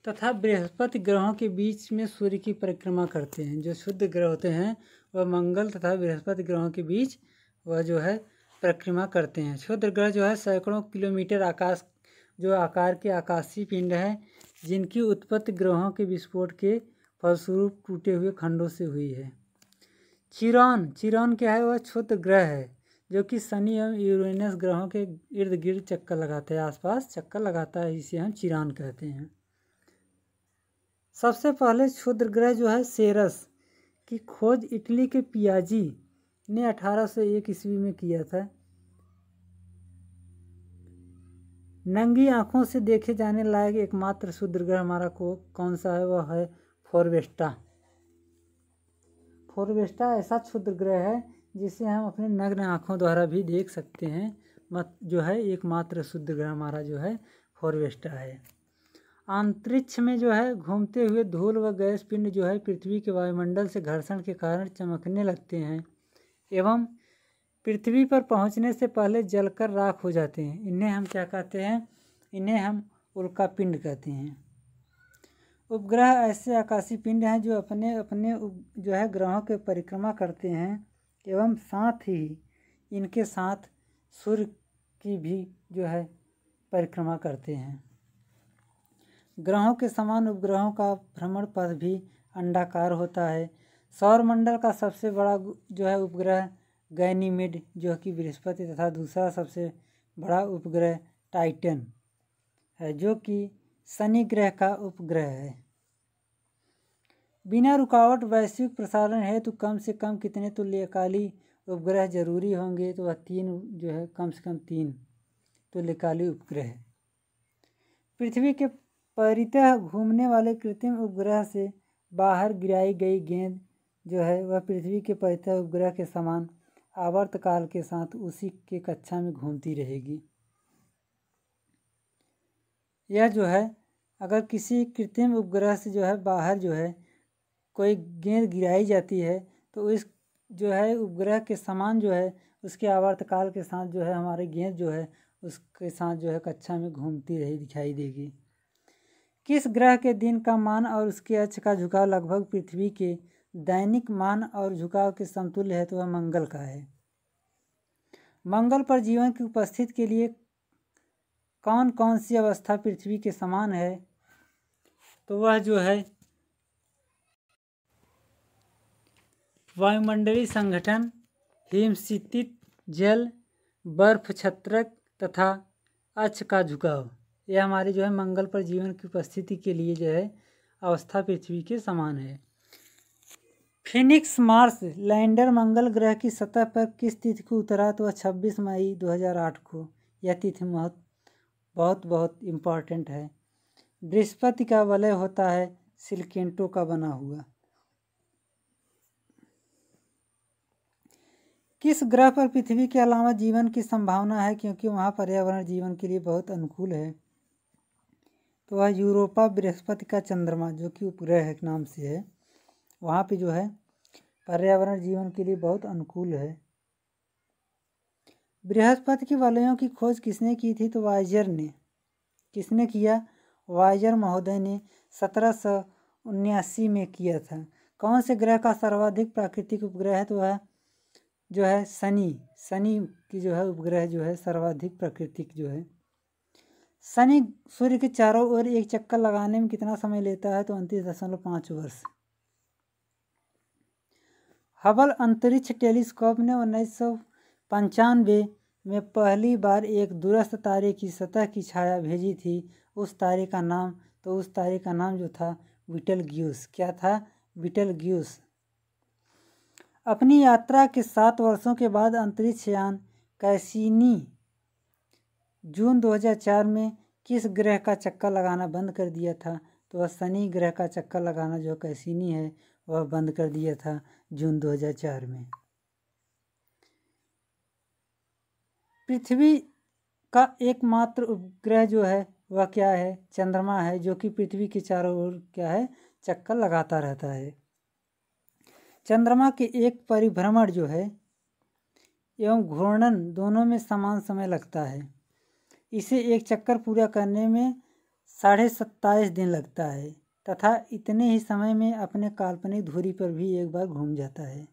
तथा बृहस्पति ग्रहों के बीच में सूर्य की परिक्रमा करते हैं जो शुद्ध ग्रह होते हैं वह मंगल तथा बृहस्पति ग्रहों के बीच वह जो है परिक्रमा करते हैं क्षुद्र ग्रह जो है सैकड़ों किलोमीटर आकाश जो आकार के आकाशीय पिंड है जिनकी उत्पत्ति ग्रहों के विस्फोट के फलस्वरूप टूटे हुए खंडों से हुई है चिरौन चिरौन क्या है वह क्षुद्र ग्रह है जो कि शनि एवं यूरेनस ग्रहों के इर्द गिर्द चक्कर लगाते हैं आसपास चक्कर लगाता है इसे हम चिरान कहते हैं सबसे पहले क्षुद्र ग्रह जो है सेरस की खोज इटली के पियाजी ने अठारह सौ एक ईस्वी में किया था नंगी आंखों से देखे जाने लायक एकमात्र शुद्र ग्रह हमारा को कौन सा है वह है फॉरवेस्टा फॉरवेस्टा ऐसा क्षुद्र ग्रह है जिसे हम अपने नग्न आँखों द्वारा भी देख सकते हैं मत जो है एकमात्र शुद्ध ग्रह हमारा जो है फॉरवेस्टा है अंतरिक्ष में जो है घूमते हुए धूल व गैस पिंड जो है पृथ्वी के वायुमंडल से घर्षण के कारण चमकने लगते हैं एवं पृथ्वी पर पहुंचने से पहले जलकर राख हो जाते हैं इन्हें हम क्या कहते हैं इन्हें हम उल्का पिंड कहते हैं उपग्रह ऐसे आकाशीय पिंड हैं जो अपने अपने जो है ग्रहों के परिक्रमा करते हैं एवं साथ ही इनके साथ सूर्य की भी जो है परिक्रमा करते हैं ग्रहों के समान उपग्रहों का भ्रमण पथ भी अंडाकार होता है सौरमंडल का सबसे बड़ा जो है उपग्रह गैनीमेड जो कि बृहस्पति तथा दूसरा सबसे बड़ा उपग्रह टाइटन है जो कि शनि ग्रह का उपग्रह है बिना रुकावट वैश्विक प्रसारण है तो कम से कम कितने तुल्यकाली उपग्रह जरूरी होंगे तो वह तीन जो है कम से कम तीन तुल्यकाली उपग्रह पृथ्वी के परितः घूमने वाले कृत्रिम उपग्रह से बाहर गिराई गई गेंद जो है वह पृथ्वी के पैतः उपग्रह के समान आवर्त काल के साथ उसी के कक्षा में घूमती रहेगी यह जो है अगर किसी कृत्रिम उपग्रह से जो है बाहर जो है कोई गेंद गिराई जाती है तो इस जो है उपग्रह के समान जो है उसके आवर्तकाल के साथ जो है हमारे गेंद जो है उसके साथ जो है कक्षा में घूमती रही दिखाई देगी किस ग्रह के दिन का मान और उसके अक्ष का झुकाव लगभग पृथ्वी के दैनिक मान और झुकाव के समतुल्य है तो वह मंगल का है मंगल पर जीवन की उपस्थिति के लिए कौन कौन सी अवस्था पृथ्वी के समान है तो वह जो है वायुमंडलीय संगठन हिमशीतित जल बर्फ छत्रक तथा अक्ष का झुकाव यह हमारे जो है मंगल पर जीवन की उपस्थिति के लिए जो है अवस्था पृथ्वी के समान है फिनिक्स मार्स लैंडर मंगल ग्रह की सतह पर किस तिथि को उतरा तो वह छब्बीस मई 2008 को यह तिथि बहुत बहुत बहुत इम्पॉर्टेंट है बृहस्पति का वलय होता है सिलकेंटो का बना हुआ किस ग्रह पर पृथ्वी के अलावा जीवन की संभावना है क्योंकि वहाँ पर्यावरण जीवन के लिए बहुत अनुकूल है तो वह यूरोपा बृहस्पति का चंद्रमा जो कि उपग्रह के नाम से है वहाँ पे जो है पर्यावरण जीवन के लिए बहुत अनुकूल है बृहस्पति की वलयों की खोज किसने की थी तो वाइजर ने किसने किया वाइजर महोदय ने सत्रह सौ उन्यासी में किया था कौन से ग्रह का सर्वाधिक प्राकृतिक उपग्रह है तो है जो है शनि शनि की जो है उपग्रह जो है सर्वाधिक प्राकृतिक जो है शनि सूर्य के चारों ओर एक चक्कर लगाने में कितना समय लेता है तो उनतीस दशमलव पाँच वर्ष हबल अंतरिक्ष टेलीस्कोप ने उन्नीस में पहली बार एक दूरस्थ तारे की सतह की छाया भेजी थी उस तारे का नाम तो उस तारे का नाम जो था विटल ग्यूस क्या था विटल ग्यूस अपनी यात्रा के सात वर्षों के बाद अंतरिक्ष यान कैसिनी जून 2004 में किस ग्रह का चक्कर लगाना बंद कर दिया था तो वह शनि ग्रह का चक्कर लगाना जो कैसिनी है वह बंद कर दिया था जून 2004 में पृथ्वी का एकमात्र उपग्रह जो है वह क्या है चंद्रमा है जो कि पृथ्वी के चारों ओर क्या है चक्कर लगाता रहता है चंद्रमा के एक परिभ्रमण जो है एवं घूर्णन दोनों में समान समय लगता है इसे एक चक्कर पूरा करने में साढ़े सत्ताईस दिन लगता है तथा इतने ही समय में अपने काल्पनिक धुरी पर भी एक बार घूम जाता है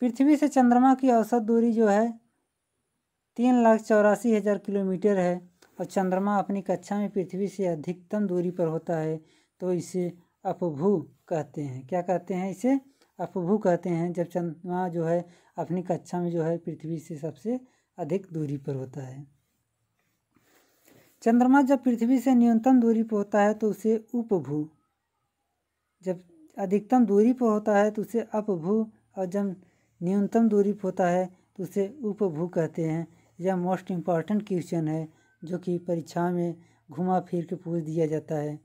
पृथ्वी से चंद्रमा की औसत दूरी जो है तीन लाख चौरासी हज़ार किलोमीटर है और चंद्रमा अपनी कक्षा में पृथ्वी से अधिकतम दूरी पर होता है तो इसे अपभू कहते हैं क्या कहते हैं इसे अपभू कहते हैं जब चंद्रमा जो है अपनी कक्षा में जो है पृथ्वी से सबसे अधिक दूरी पर होता है चंद्रमा जब पृथ्वी से न्यूनतम दूरी पर होता है तो उसे उपभू जब अधिकतम दूरी पर होता है तो उसे अपभू और जब न्यूनतम दूरी पर होता है तो उसे उपभू कहते हैं यह मोस्ट इम्पॉर्टेंट क्वेश्चन है जो कि परीक्षा में घुमा फिर के पूछ दिया जाता है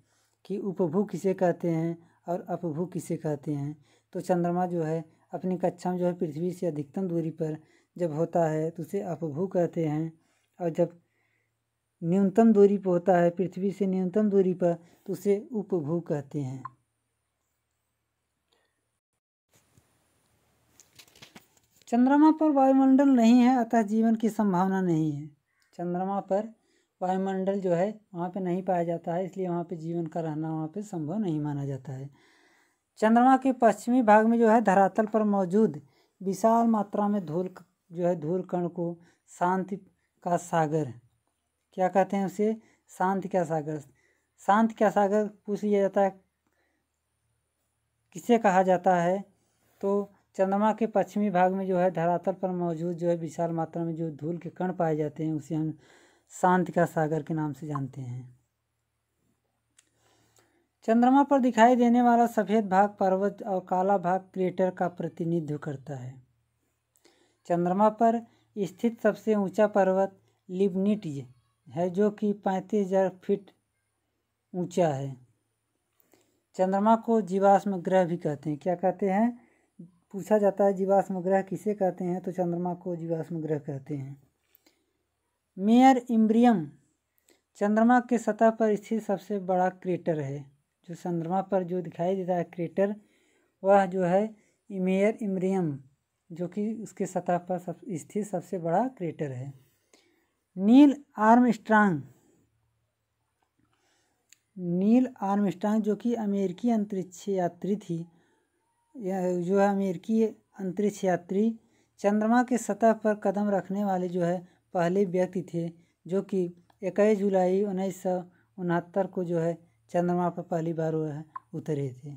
कि उपभू किसे कहते हैं और अपभू किसे कहते हैं तो चंद्रमा जो है अपनी कक्षा में जो है पृथ्वी से अधिकतम दूरी पर जब होता है तो उसे अपभू कहते हैं और जब न्यूनतम दूरी पर होता है पृथ्वी से न्यूनतम दूरी पर तो उसे उपभू कहते हैं चंद्रमा पर वायुमंडल नहीं है अतः जीवन की संभावना नहीं है चंद्रमा पर वायुमंडल जो है वहाँ पे नहीं पाया जाता है इसलिए वहाँ पे जीवन का रहना वहाँ पे संभव नहीं माना जाता है चंद्रमा के पश्चिमी भाग में जो है धरातल पर मौजूद विशाल मात्रा में धूल जो है धूल कण को शांति का सागर क्या कहते हैं उसे शांत क्या सागर शांत क्या सागर पूछ लिया जाता है किसे कहा जाता है तो चंद्रमा के पश्चिमी भाग में जो है धरातल पर मौजूद जो है विशाल मात्रा में जो धूल के कण पाए जाते हैं उसे हम शांत का सागर के नाम से जानते हैं चंद्रमा पर दिखाई देने वाला सफ़ेद भाग पर्वत और काला भाग क्रेटर का प्रतिनिधित्व करता है चंद्रमा पर स्थित सबसे ऊंचा पर्वत लिबनिटिज है जो कि पैंतीस हजार फीट ऊंचा है चंद्रमा को जीवाश्म ग्रह भी कहते हैं क्या कहते हैं पूछा जाता है जीवाश्म ग्रह किसे कहते हैं तो चंद्रमा को जीवाश्म ग्रह कहते हैं मेयर इम्ब्रियम चंद्रमा के सतह पर स्थित सबसे बड़ा क्रेटर है जो चंद्रमा पर जो दिखाई देता है क्रेटर वह जो है इमेयर इम्ब्रियम जो कि उसके सतह पर सब स्थित सबसे बड़ा क्रेटर है नील आर्मस्ट्रांग नील आर्मस्ट्रांग जो कि अमेरिकी अंतरिक्ष यात्री थी जो है अमेरिकी अंतरिक्ष यात्री चंद्रमा के सतह पर कदम रखने वाले जो है पहले व्यक्ति थे जो कि इक्कीस जुलाई उन्नीस सौ उनहत्तर को जो है चंद्रमा पर पहली बार वो है उतरे थे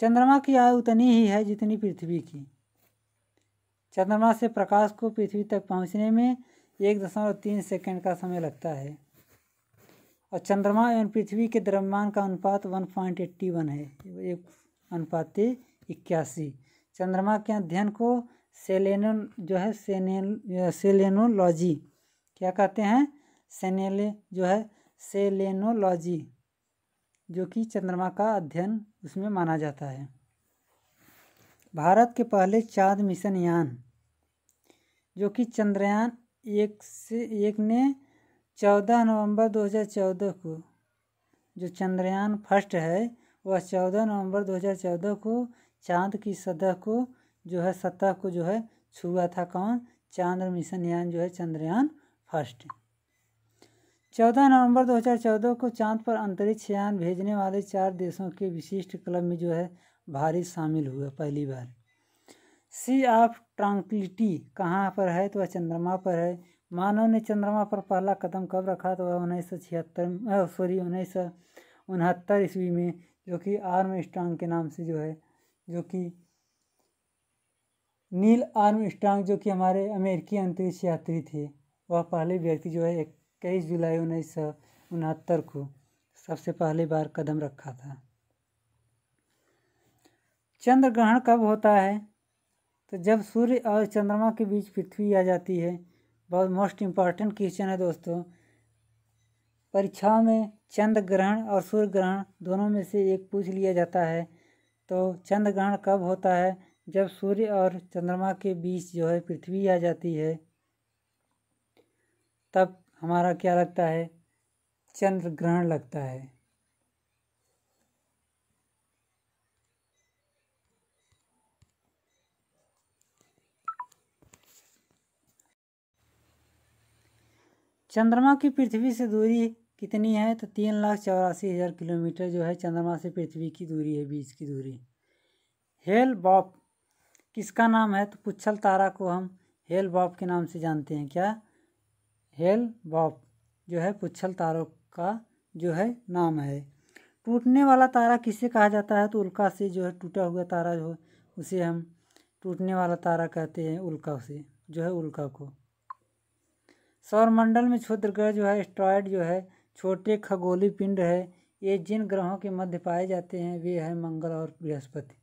चंद्रमा की आयु उतनी ही है जितनी पृथ्वी की चंद्रमा से प्रकाश को पृथ्वी तक पहुंचने में एक दशमलव तीन सेकेंड का समय लगता है और चंद्रमा एवं पृथ्वी के द्रव्यमान का अनुपात वन पॉइंट एट्टी वन है एक अनुपात इक्यासी चंद्रमा के अध्ययन को सेलेनो जो है सेने सेलेनोलॉजी क्या कहते हैं सेनेले जो है सेलेनोलॉजी जो कि चंद्रमा का अध्ययन उसमें माना जाता है भारत के पहले चांद मिशन यान जो कि चंद्रयान एक से एक ने चौदह नवंबर 2014 को जो चंद्रयान फर्स्ट है वह चौदह नवंबर 2014 को चांद की सतह को जो है सतह को जो है छुआ था कौन चंद्र मिशन यान जो है चंद्रयान फर्स्ट चौदह नवंबर 2014 को चांद पर अंतरिक्ष यान भेजने वाले चार देशों के विशिष्ट क्लब में जो है भारत शामिल हुआ पहली बार सी ऑफ ट्रांकलिटी कहाँ पर है तो वह चंद्रमा पर है मानव ने चंद्रमा पर पहला कदम कब रखा तो वह उन्नीस सौ छिहत्तर सॉरी उन्नीस सौ उनहत्तर ईस्वी में जो कि आर्म स्ट्रांग के नाम से जो है जो कि नील आर्म स्ट्रांग जो कि हमारे अमेरिकी अंतरिक्ष यात्री थे वह पहले व्यक्ति जो है इक्कीस जुलाई उन्नीस सौ उनहत्तर को सबसे पहली बार कदम रखा था चंद्र ग्रहण कब होता है तो जब सूर्य और चंद्रमा के बीच पृथ्वी आ जाती है बहुत मोस्ट इम्पॉर्टेंट क्वेश्चन है दोस्तों परीक्षाओं में चंद्र ग्रहण और सूर्य ग्रहण दोनों में से एक पूछ लिया जाता है तो चंद्र ग्रहण कब होता है जब सूर्य और चंद्रमा के बीच जो है पृथ्वी आ जाती है तब हमारा क्या लगता है चंद्र ग्रहण लगता है चंद्रमा की पृथ्वी से दूरी कितनी है तो तीन लाख चौरासी हज़ार किलोमीटर जो है चंद्रमा से पृथ्वी की दूरी है बीच की दूरी हेल बॉप किसका नाम है तो पुच्छल तारा को हम हेल बॉप के नाम से जानते हैं क्या हेल बॉप जो है पुच्छल तारों का जो है नाम है टूटने वाला तारा किसे कहा जाता है तो उल्का से जो है टूटा हुआ तारा जो उसे हम टूटने वाला तारा कहते हैं उल्का से जो है उल्का को सौरमंडल में क्षुद्र ग्रह जो है स्ट्रॉयड जो है छोटे खगोली पिंड है ये जिन ग्रहों के मध्य पाए जाते हैं वे हैं मंगल और बृहस्पति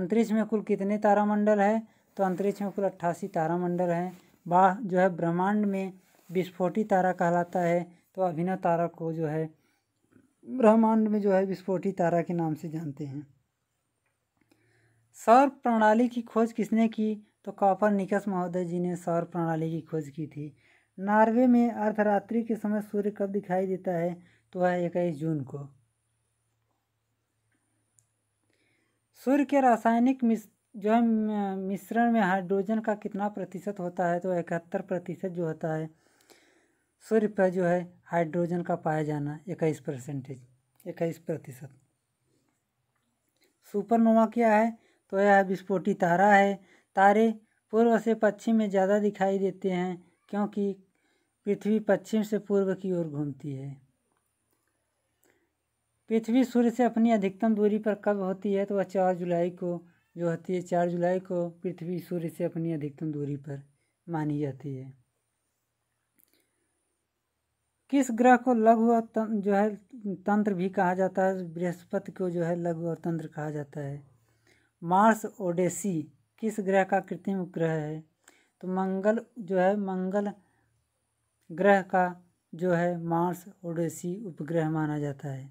अंतरिक्ष में कुल कितने तारामंडल है तो अंतरिक्ष में कुल अट्ठासी तारामंडल हैं बाह जो है ब्रह्मांड में विस्फोटी तारा कहलाता है तो अभिनव तारा को जो है ब्रह्मांड में जो है विस्फोटी तारा के नाम से जानते हैं सौर प्रणाली की खोज किसने की तो कॉपर निकस महोदय जी ने सौर प्रणाली की खोज की थी नार्वे में अर्धरात्रि के समय सूर्य कब दिखाई देता है तो वह इक्कीस जून को सूर्य के रासायनिक मिस जो है मिश्रण में हाइड्रोजन का कितना प्रतिशत होता है तो इकहत्तर प्रतिशत जो होता है सूर्य पर जो है हाइड्रोजन का पाया जाना इक्कीस परसेंटेज इक्कीस प्रतिशत सुपरनोवा क्या है तो यह विस्फोटी तारा है तारे पूर्व से पश्चिम में ज़्यादा दिखाई देते हैं क्योंकि पृथ्वी पश्चिम से पूर्व की ओर घूमती है पृथ्वी सूर्य से अपनी अधिकतम दूरी पर कब होती है तो वह चार जुलाई को जो होती है चार जुलाई को पृथ्वी सूर्य से अपनी अधिकतम दूरी पर मानी जाती है किस ग्रह को लघु और जो है तंत्र भी कहा जाता है बृहस्पति को जो है लघु और तंत्र कहा जाता है मार्स ओडेसी किस ग्रह का कृत्रिम उपग्रह है तो मंगल जो है मंगल ग्रह का जो है मार्स ओडेसी उपग्रह माना जाता है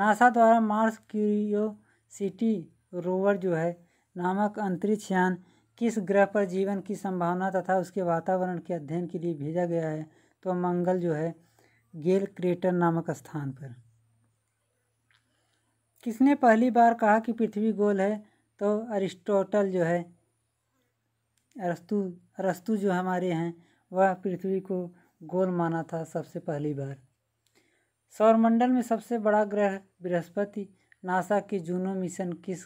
नासा द्वारा मार्स क्यूरियोसिटी रोवर जो है नामक अंतरिक्ष यान किस ग्रह पर जीवन की संभावना तथा उसके वातावरण के अध्ययन के लिए भेजा गया है तो मंगल जो है गेल क्रेटर नामक स्थान पर किसने पहली बार कहा कि पृथ्वी गोल है तो अरिस्टोटल जो है अरस्तु अरस्तु जो हमारे हैं वह पृथ्वी को गोल माना था सबसे पहली बार सौरमंडल में सबसे बड़ा ग्रह बृहस्पति नासा के जूनो मिशन किस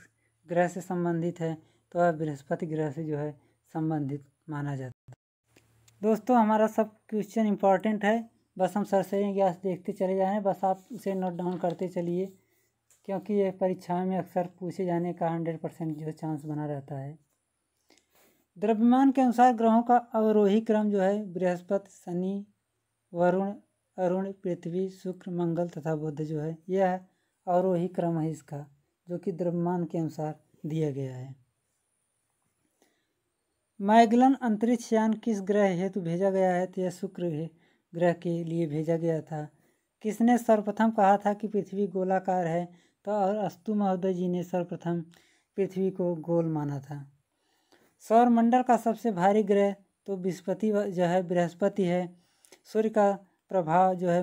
ग्रह से संबंधित है तो वह बृहस्पति ग्रह से जो है संबंधित माना जाता है दोस्तों हमारा सब क्वेश्चन इंपॉर्टेंट है बस हम सरसरी गैस देखते चले जाएँ बस आप उसे नोट डाउन करते चलिए क्योंकि यह परीक्षाओं में अक्सर पूछे जाने का हंड्रेड परसेंट जो चांस बना रहता है द्रव्यमान के अनुसार ग्रहों का अवरोही क्रम जो है बृहस्पति शनि वरुण अरुण पृथ्वी शुक्र मंगल तथा बुध जो है यह अवरोही क्रम है इसका जो कि द्रव्यमान के अनुसार दिया गया है मैगलन अंतरिक्ष यान किस ग्रह हेतु भेजा गया है तो यह शुक्र ग्रह के लिए भेजा गया था किसने सर्वप्रथम कहा था कि पृथ्वी गोलाकार है तो अस्तु महोदय जी ने सर्वप्रथम पृथ्वी को गोल माना था सौरमंडल का सबसे भारी ग्रह तो बृहस्पति जो है बृहस्पति है सूर्य का प्रभाव जो है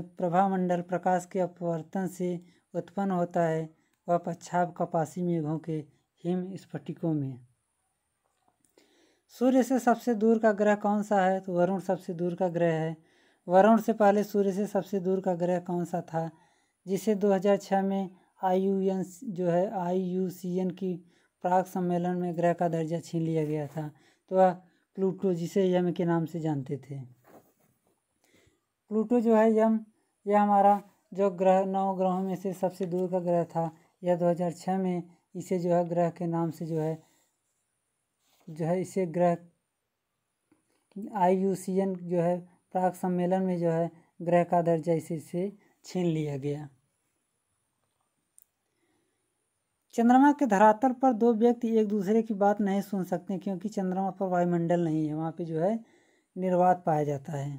मंडल प्रकाश के अपवर्तन से उत्पन्न होता है वह पच्छाव कपासी मेघों के हिम स्फटिकों में सूर्य से सबसे दूर का ग्रह कौन सा है तो वरुण सबसे दूर का ग्रह है वरुण से पहले सूर्य से सबसे दूर का ग्रह कौन सा था जिसे 2006 में आई यू एन जो है आई यू सी एन की प्राग सम्मेलन में ग्रह का दर्जा छीन लिया गया था तो वह प्लूटो जिसे यम के नाम से जानते थे प्लूटो जो है यम यह हमारा जो ग्रह नौ ग्रहों में से सबसे दूर का ग्रह था यह 2006 में इसे जो है ग्रह के नाम से जो है जो है इसे ग्रह आई यू सी एन जो है प्राग सम्मेलन में जो है ग्रह का दर्जा इसे से छीन लिया गया चंद्रमा के धरातल पर दो व्यक्ति एक दूसरे की बात नहीं सुन सकते क्योंकि चंद्रमा पर वायुमंडल नहीं है वहाँ पे जो है निर्वात पाया जाता है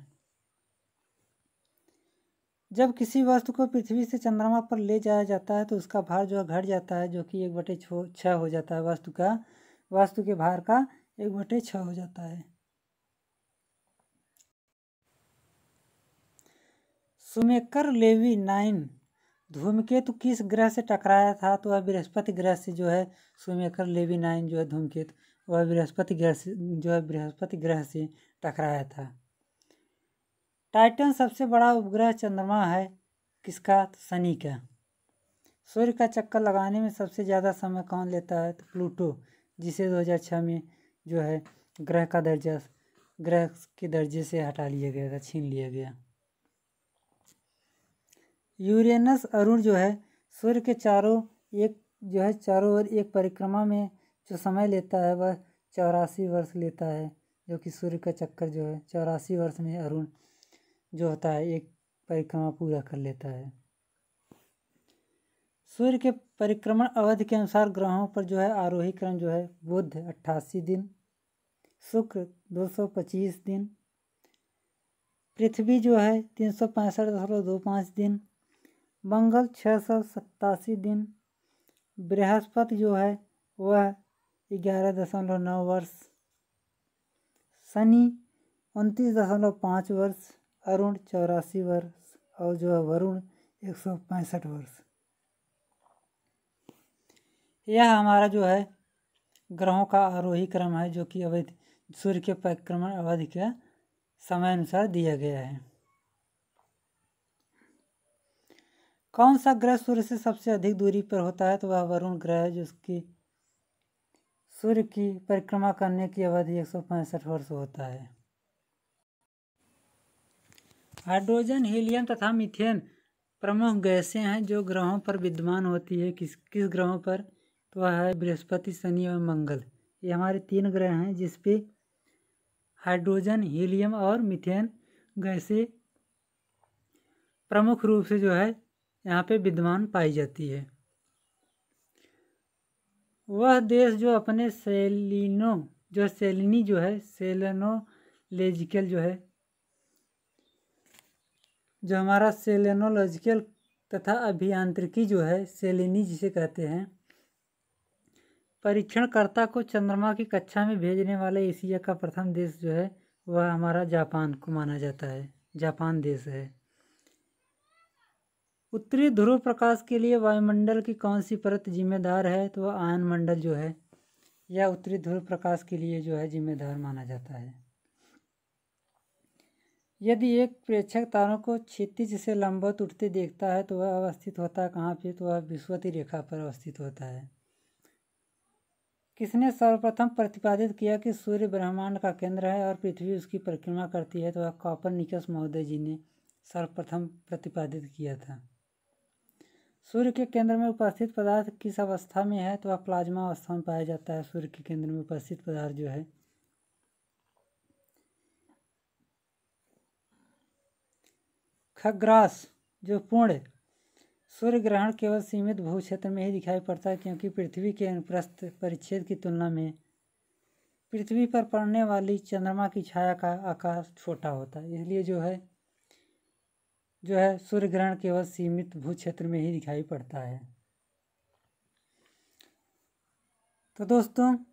जब किसी वस्तु को पृथ्वी से चंद्रमा पर ले जाया जाता है तो उसका भार जो है घट जाता है जो कि एक बटे छः हो जाता है वस्तु का वस्तु के भार का एक बटे छः हो जाता है सुमेकर लेवी नाइन धूमकेतु किस ग्रह से टकराया था तो वह बृहस्पति ग्रह से जो है सोमेकर लेवी नाइन जो है धूमकेतु वह बृहस्पति ग्रह से जो है बृहस्पति ग्रह से टकराया था टाइटन सबसे बड़ा उपग्रह चंद्रमा है किसका तो शनि का सूर्य का चक्कर लगाने में सबसे ज़्यादा समय कौन लेता है तो प्लूटो जिसे 2006 में जो है ग्रह का दर्जा ग्रह के दर्जे से हटा लिया गया था छीन लिया गया यूरेनस अरुण जो है सूर्य के चारों एक जो है चारों ओर एक परिक्रमा में जो समय लेता है वह चौरासी वर्ष लेता है जो कि सूर्य का चक्कर जो है चौरासी वर्ष में अरुण जो होता है एक परिक्रमा पूरा कर लेता है सूर्य के परिक्रमण अवधि के अनुसार ग्रहों पर जो है आरोही क्रम जो है बुध अट्ठासी दिन शुक्र दो सौ पच्चीस दिन पृथ्वी जो है तीन सौ पैंसठ दशमलव दो पाँच दिन मंगल छः सौ सत्तासी दिन बृहस्पति जो है वह ग्यारह दशमलव नौ वर्ष शनि उनतीस दशमलव पाँच वर्ष अरुण चौरासी वर्ष और जो है वरुण एक सौ पैंसठ वर्ष यह हमारा जो है ग्रहों का आरोही क्रम है जो कि अवैध सूर्य के परिक्रमण अवधि के समय अनुसार दिया गया है कौन सा ग्रह सूर्य से सबसे अधिक दूरी पर होता है तो वह वरुण ग्रह है जिसकी सूर्य की परिक्रमा करने की अवधि एक सौ पैंसठ वर्ष होता है हाइड्रोजन हीलियम तथा मिथेन प्रमुख गैसें हैं जो ग्रहों पर विद्यमान होती है किस किस ग्रहों पर तो वह है बृहस्पति शनि और मंगल ये हमारे तीन ग्रह हैं जिस पे हाइड्रोजन हीलियम और मिथेन गैसें प्रमुख रूप से जो है यहाँ पे विद्वान पाई जाती है वह देश जो अपने सेलिनो जो सेलिनी जो है सेलेनोलॉजिकल जो है जो हमारा सेलेनोलॉजिकल तथा अभियांत्रिकी जो है सेलिनी जिसे कहते हैं परीक्षणकर्ता को चंद्रमा की कक्षा में भेजने वाले एशिया का प्रथम देश जो है वह हमारा जापान को माना जाता है जापान देश है उत्तरी ध्रुव प्रकाश के लिए वायुमंडल की कौन सी परत जिम्मेदार है तो वह आयन मंडल जो है या उत्तरी ध्रुव प्रकाश के लिए जो है जिम्मेदार माना जाता है यदि एक प्रेक्षक तारों को क्षितिज से लंबवत उठते देखता है तो वह अवस्थित होता है कहाँ पे तो वह विश्वती रेखा पर अवस्थित होता है किसने सर्वप्रथम प्रतिपादित किया कि सूर्य ब्रह्मांड का केंद्र है और पृथ्वी उसकी परिक्रमा करती है तो वह कॉपर निकस महोदय जी ने सर्वप्रथम प्रतिपादित किया था सूर्य के केंद्र में उपस्थित पदार्थ किस अवस्था में है तो वह प्लाज्मा अवस्था में पाया जाता है सूर्य के केंद्र में उपस्थित पदार्थ जो है खग्रास जो पूर्ण सूर्य ग्रहण केवल सीमित भू क्षेत्र में ही दिखाई पड़ता है क्योंकि पृथ्वी के अनुप्रस्थ परिच्छेद की तुलना में पृथ्वी पर पड़ने वाली चंद्रमा की छाया का आकार छोटा होता है इसलिए जो है जो है सूर्य ग्रहण केवल सीमित भू क्षेत्र में ही दिखाई पड़ता है तो दोस्तों